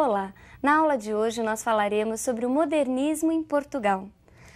Olá! Na aula de hoje nós falaremos sobre o modernismo em Portugal.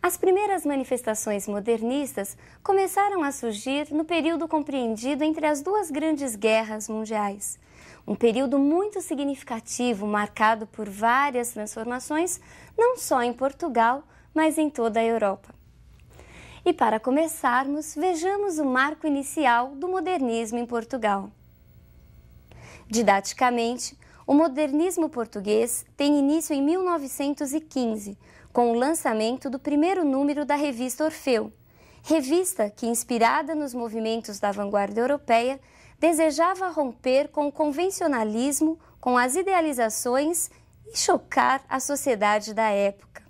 As primeiras manifestações modernistas começaram a surgir no período compreendido entre as duas grandes guerras mundiais. Um período muito significativo, marcado por várias transformações, não só em Portugal, mas em toda a Europa. E para começarmos, vejamos o marco inicial do modernismo em Portugal. Didaticamente, o modernismo português tem início em 1915, com o lançamento do primeiro número da revista Orfeu, revista que, inspirada nos movimentos da vanguarda europeia, desejava romper com o convencionalismo, com as idealizações e chocar a sociedade da época.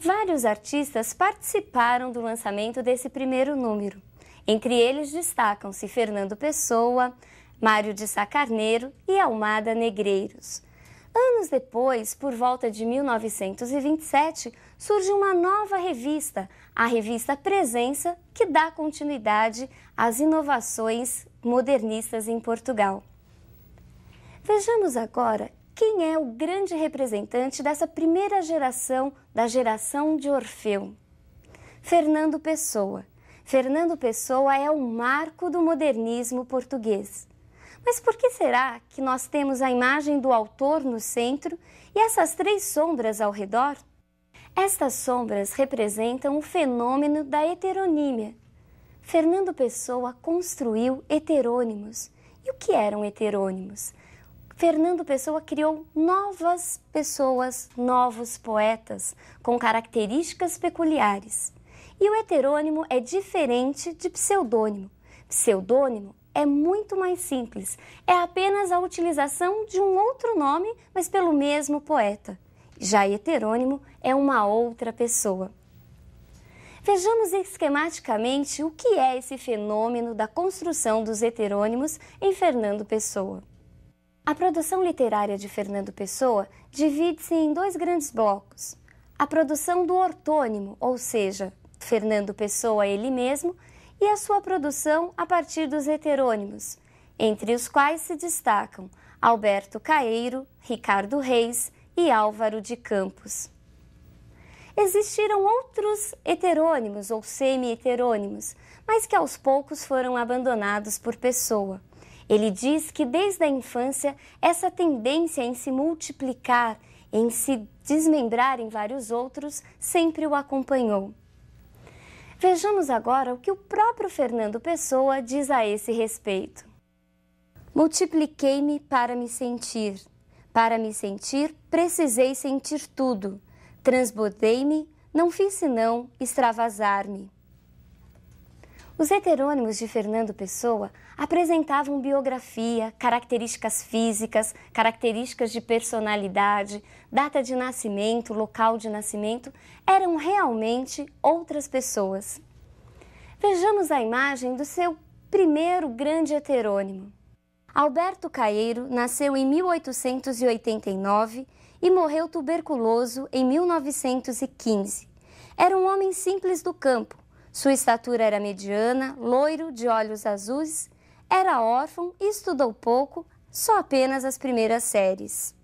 Vários artistas participaram do lançamento desse primeiro número. Entre eles destacam-se Fernando Pessoa, Mário de Sacarneiro e Almada Negreiros. Anos depois, por volta de 1927, surge uma nova revista, a revista Presença, que dá continuidade às inovações modernistas em Portugal. Vejamos agora quem é o grande representante dessa primeira geração da geração de Orfeu. Fernando Pessoa. Fernando Pessoa é o marco do modernismo português. Mas por que será que nós temos a imagem do autor no centro e essas três sombras ao redor? Estas sombras representam o fenômeno da heteronímia. Fernando Pessoa construiu heterônimos. E o que eram heterônimos? Fernando Pessoa criou novas pessoas, novos poetas, com características peculiares. E o heterônimo é diferente de pseudônimo. Pseudônimo é muito mais simples. É apenas a utilização de um outro nome, mas pelo mesmo poeta. Já heterônimo é uma outra pessoa. Vejamos esquematicamente o que é esse fenômeno da construção dos heterônimos em Fernando Pessoa. A produção literária de Fernando Pessoa divide-se em dois grandes blocos: a produção do ortônimo, ou seja, Fernando Pessoa ele mesmo, e a sua produção a partir dos heterônimos, entre os quais se destacam Alberto Caeiro, Ricardo Reis e Álvaro de Campos. Existiram outros heterônimos ou semi-heterônimos, mas que aos poucos foram abandonados por Pessoa. Ele diz que desde a infância essa tendência em se multiplicar, em se desmembrar em vários outros, sempre o acompanhou. Vejamos agora o que o próprio Fernando Pessoa diz a esse respeito. Multipliquei-me para me sentir. Para me sentir, precisei sentir tudo. Transbordei-me, não fiz senão extravasar-me. Os heterônimos de Fernando Pessoa apresentavam biografia, características físicas, características de personalidade, data de nascimento, local de nascimento, eram realmente outras pessoas. Vejamos a imagem do seu primeiro grande heterônimo. Alberto Caeiro nasceu em 1889 e morreu tuberculoso em 1915. Era um homem simples do campo, sua estatura era mediana, loiro, de olhos azuis, era órfão e estudou pouco, só apenas as primeiras séries.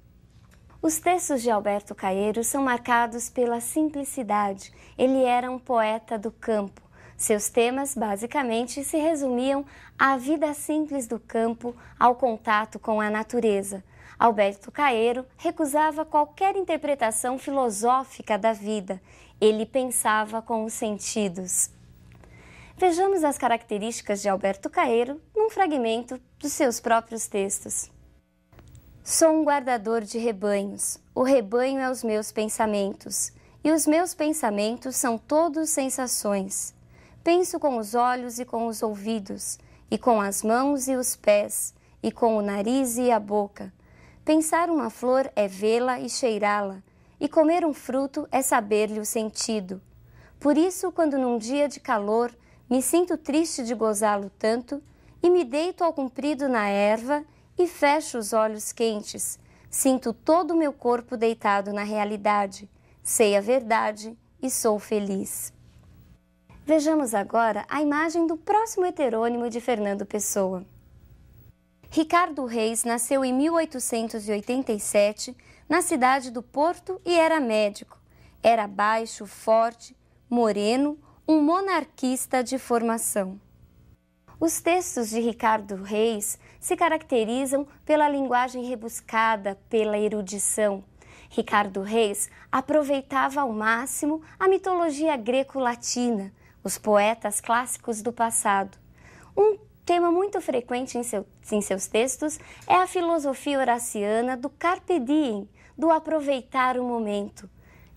Os textos de Alberto Caeiro são marcados pela simplicidade. Ele era um poeta do campo. Seus temas basicamente se resumiam à vida simples do campo, ao contato com a natureza. Alberto Caeiro recusava qualquer interpretação filosófica da vida. Ele pensava com os sentidos vejamos as características de Alberto Caeiro num fragmento dos seus próprios textos. Sou um guardador de rebanhos, o rebanho é os meus pensamentos, e os meus pensamentos são todos sensações. Penso com os olhos e com os ouvidos, e com as mãos e os pés, e com o nariz e a boca. Pensar uma flor é vê-la e cheirá-la, e comer um fruto é saber-lhe o sentido. Por isso, quando num dia de calor me sinto triste de gozá-lo tanto e me deito ao comprido na erva e fecho os olhos quentes. Sinto todo o meu corpo deitado na realidade. Sei a verdade e sou feliz. Vejamos agora a imagem do próximo heterônimo de Fernando Pessoa. Ricardo Reis nasceu em 1887 na cidade do Porto e era médico. Era baixo, forte, moreno, um monarquista de formação. Os textos de Ricardo Reis se caracterizam pela linguagem rebuscada, pela erudição. Ricardo Reis aproveitava ao máximo a mitologia greco-latina, os poetas clássicos do passado. Um tema muito frequente em, seu, em, seus textos é a filosofia horaciana do carpe diem, do aproveitar o momento.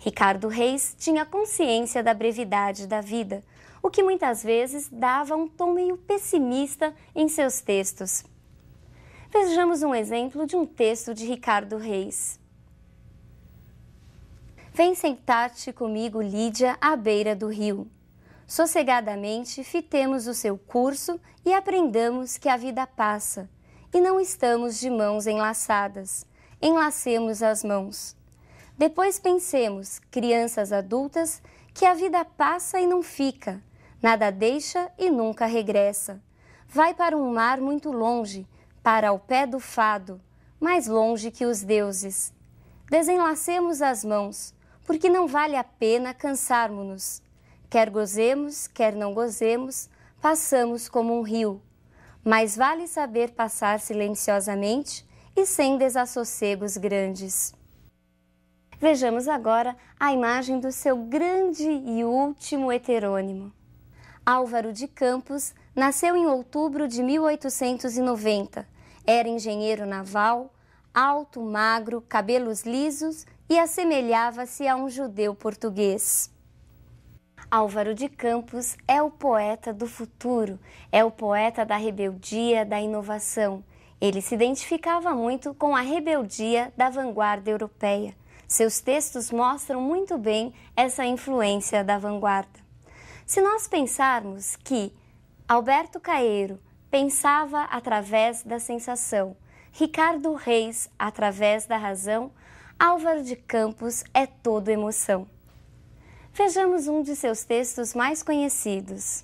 Ricardo Reis tinha consciência da brevidade da vida, o que muitas vezes dava um tom meio pessimista em seus textos. Vejamos um exemplo de um texto de Ricardo Reis. Vem sentar-te comigo, Lídia, à beira do rio. Sossegadamente fitemos o seu curso e aprendamos que a vida passa e não estamos de mãos enlaçadas. Enlacemos as mãos. Depois pensemos, crianças adultas, que a vida passa e não fica, nada deixa e nunca regressa. Vai para um mar muito longe, para ao pé do fado, mais longe que os deuses. Desenlacemos as mãos, porque não vale a pena cansarmos-nos. Quer gozemos, quer não gozemos, passamos como um rio. Mas vale saber passar silenciosamente e sem desassossegos grandes. Vejamos agora a imagem do seu grande e último heterônimo. Álvaro de Campos nasceu em outubro de 1890. Era engenheiro naval, alto, magro, cabelos lisos e assemelhava-se a um judeu português. Álvaro de Campos é o poeta do futuro, é o poeta da rebeldia, da inovação. Ele se identificava muito com a rebeldia da vanguarda europeia seus textos mostram muito bem essa influência da vanguarda. Se nós pensarmos que Alberto Caeiro pensava através da sensação, Ricardo Reis através da razão, Álvaro de Campos é todo emoção. Vejamos um de seus textos mais conhecidos.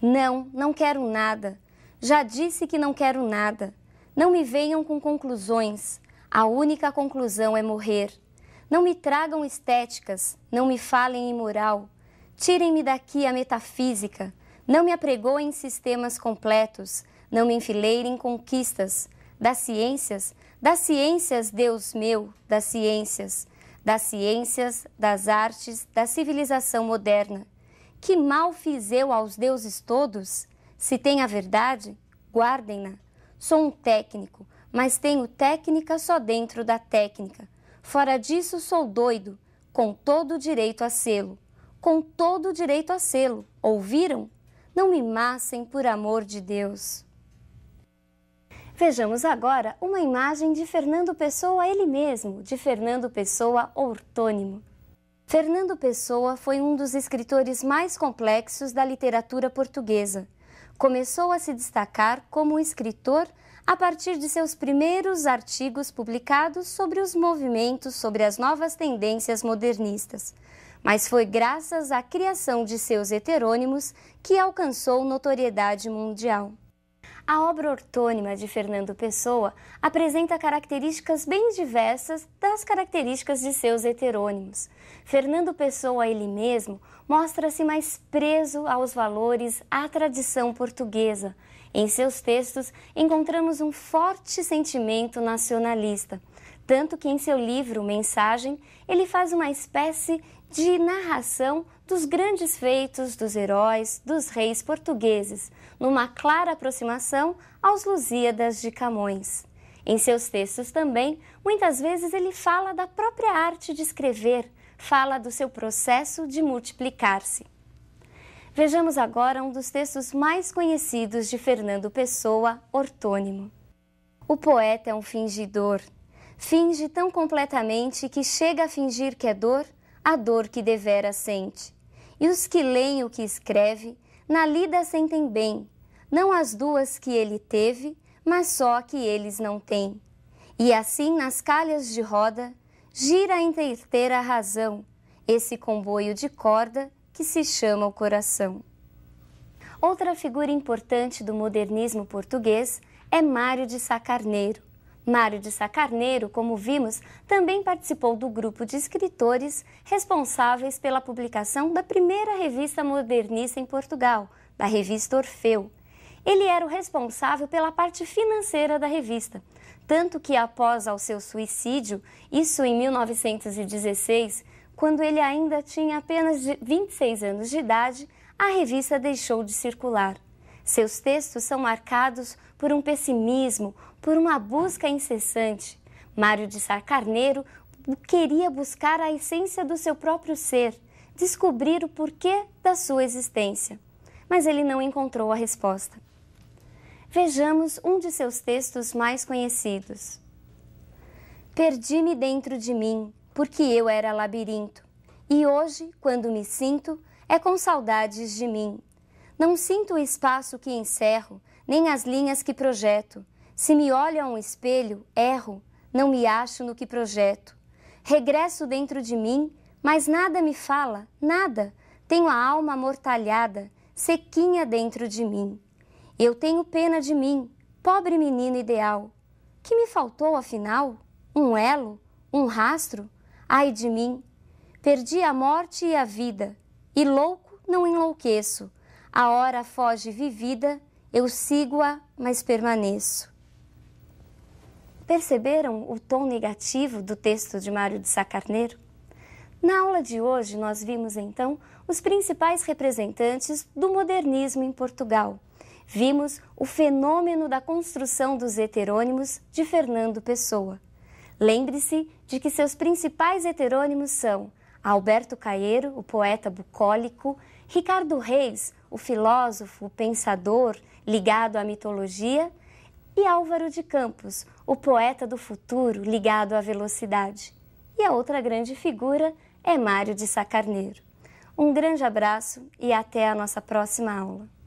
Não, não quero nada. Já disse que não quero nada. Não me venham com conclusões. A única conclusão é morrer. Não me tragam estéticas, não me falem em moral. Tirem-me daqui a metafísica. Não me apregoem sistemas completos, não me enfileirem conquistas. Das ciências, das ciências, Deus meu, das ciências, das ciências, das artes, da civilização moderna. Que mal fiz eu aos deuses todos? Se tem a verdade, guardem-na. Sou um técnico, mas tenho técnica só dentro da técnica. Fora disso, sou doido, com todo o direito a sê-lo. Com todo o direito a sê-lo. Ouviram? Não me massem, por amor de Deus. Vejamos agora uma imagem de Fernando Pessoa ele mesmo, de Fernando Pessoa ortônimo. Fernando Pessoa foi um dos escritores mais complexos da literatura portuguesa. Começou a se destacar como escritor a partir de seus primeiros artigos publicados sobre os movimentos, sobre as novas tendências modernistas. Mas foi graças à criação de seus heterônimos que alcançou notoriedade mundial. A obra ortônima de Fernando Pessoa apresenta características bem diversas das características de seus heterônimos. Fernando Pessoa, ele mesmo, mostra-se mais preso aos valores, à tradição portuguesa, em seus textos, encontramos um forte sentimento nacionalista, tanto que em seu livro Mensagem, ele faz uma espécie de narração dos grandes feitos dos heróis, dos reis portugueses, numa clara aproximação aos Lusíadas de Camões. Em seus textos também, muitas vezes ele fala da própria arte de escrever, fala do seu processo de multiplicar-se. Vejamos agora um dos textos mais conhecidos de Fernando Pessoa, Ortônimo. O poeta é um fingidor. Finge tão completamente que chega a fingir que é dor, a dor que devera sente. E os que leem o que escreve, na lida sentem bem, não as duas que ele teve, mas só a que eles não têm. E assim, nas calhas de roda, gira a a razão, esse comboio de corda que se chama o coração. Outra figura importante do modernismo português é Mário de Sacarneiro. Mário de Sacarneiro, como vimos, também participou do grupo de escritores responsáveis pela publicação da primeira revista modernista em Portugal, da revista Orfeu. Ele era o responsável pela parte financeira da revista, tanto que após ao seu suicídio, isso em 1916, quando ele ainda tinha apenas 26 anos de idade, a revista deixou de circular. Seus textos são marcados por um pessimismo, por uma busca incessante. Mário de Sá Carneiro queria buscar a essência do seu próprio ser, descobrir o porquê da sua existência. Mas ele não encontrou a resposta. Vejamos um de seus textos mais conhecidos. Perdi-me dentro de mim, porque eu era labirinto. E hoje, quando me sinto, é com saudades de mim. Não sinto o espaço que encerro, nem as linhas que projeto. Se me olho a um espelho, erro, não me acho no que projeto. Regresso dentro de mim, mas nada me fala, nada. Tenho a alma amortalhada, sequinha dentro de mim. Eu tenho pena de mim, pobre menino ideal. Que me faltou afinal? Um elo? Um rastro? Ai de mim! Perdi a morte e a vida, e louco não enlouqueço. A hora foge vivida, eu sigo-a, mas permaneço. Perceberam o tom negativo do texto de Mário de Sacarneiro? Na aula de hoje, nós vimos então os principais representantes do modernismo em Portugal. Vimos o fenômeno da construção dos heterônimos de Fernando Pessoa. Lembre-se de que seus principais heterônimos são Alberto Caeiro, o poeta bucólico, Ricardo Reis, o filósofo, o pensador ligado à mitologia, e Álvaro de Campos, o poeta do futuro ligado à velocidade. E a outra grande figura é Mário de Sacarneiro. Um grande abraço e até a nossa próxima aula.